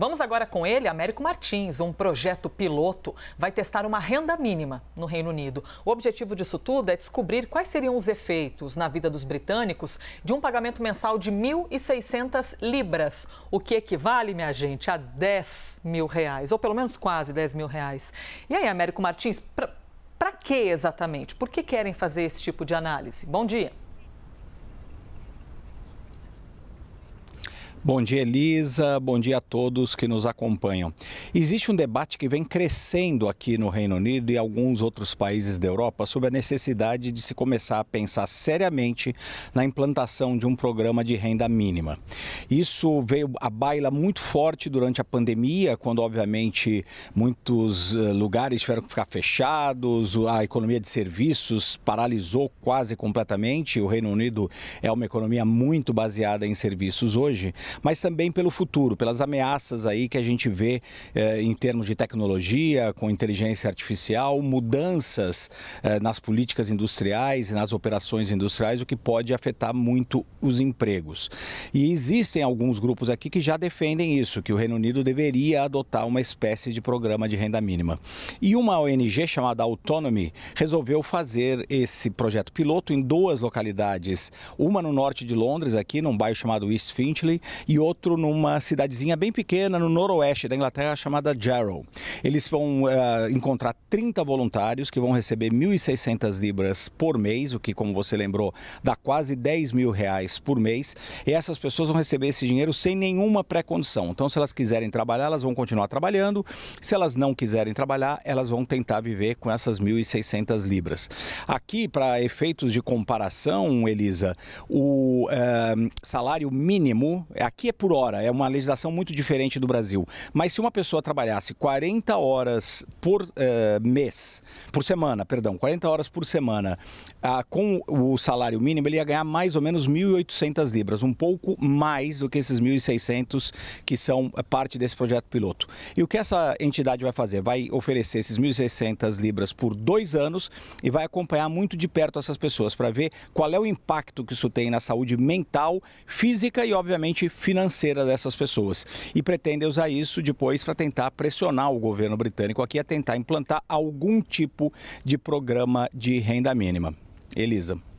Vamos agora com ele, Américo Martins. Um projeto piloto vai testar uma renda mínima no Reino Unido. O objetivo disso tudo é descobrir quais seriam os efeitos na vida dos britânicos de um pagamento mensal de 1.600 libras, o que equivale, minha gente, a 10 mil reais, ou pelo menos quase 10 mil reais. E aí, Américo Martins, para que exatamente? Por que querem fazer esse tipo de análise? Bom dia. Bom dia, Elisa. Bom dia a todos que nos acompanham. Existe um debate que vem crescendo aqui no Reino Unido e alguns outros países da Europa sobre a necessidade de se começar a pensar seriamente na implantação de um programa de renda mínima. Isso veio à baila muito forte durante a pandemia, quando, obviamente, muitos eh, lugares tiveram que ficar fechados, a economia de serviços paralisou quase completamente. O Reino Unido é uma economia muito baseada em serviços hoje mas também pelo futuro, pelas ameaças aí que a gente vê eh, em termos de tecnologia, com inteligência artificial, mudanças eh, nas políticas industriais e nas operações industriais, o que pode afetar muito os empregos. E existem alguns grupos aqui que já defendem isso, que o Reino Unido deveria adotar uma espécie de programa de renda mínima. E uma ONG chamada Autonomy resolveu fazer esse projeto piloto em duas localidades, uma no norte de Londres, aqui num bairro chamado East Finchley, e outro numa cidadezinha bem pequena no noroeste da Inglaterra chamada Jarrow. Eles vão eh, encontrar 30 voluntários que vão receber 1.600 libras por mês, o que, como você lembrou, dá quase 10 mil reais por mês. E essas pessoas vão receber esse dinheiro sem nenhuma pré-condição. Então, se elas quiserem trabalhar, elas vão continuar trabalhando. Se elas não quiserem trabalhar, elas vão tentar viver com essas 1.600 libras. Aqui, para efeitos de comparação, Elisa, o eh, salário mínimo é aqui é por hora, é uma legislação muito diferente do Brasil. Mas se uma pessoa trabalhasse 40 horas por eh, mês, por semana, perdão, 40 horas por semana, ah, com o salário mínimo, ele ia ganhar mais ou menos 1.800 libras, um pouco mais do que esses 1.600 que são parte desse projeto piloto. E o que essa entidade vai fazer? Vai oferecer esses 1.600 libras por dois anos e vai acompanhar muito de perto essas pessoas para ver qual é o impacto que isso tem na saúde mental, física e, obviamente, financeira dessas pessoas. E pretende usar isso depois para tentar pressionar o governo britânico aqui a tentar implantar algum tipo de programa de renda mínima. Elisa.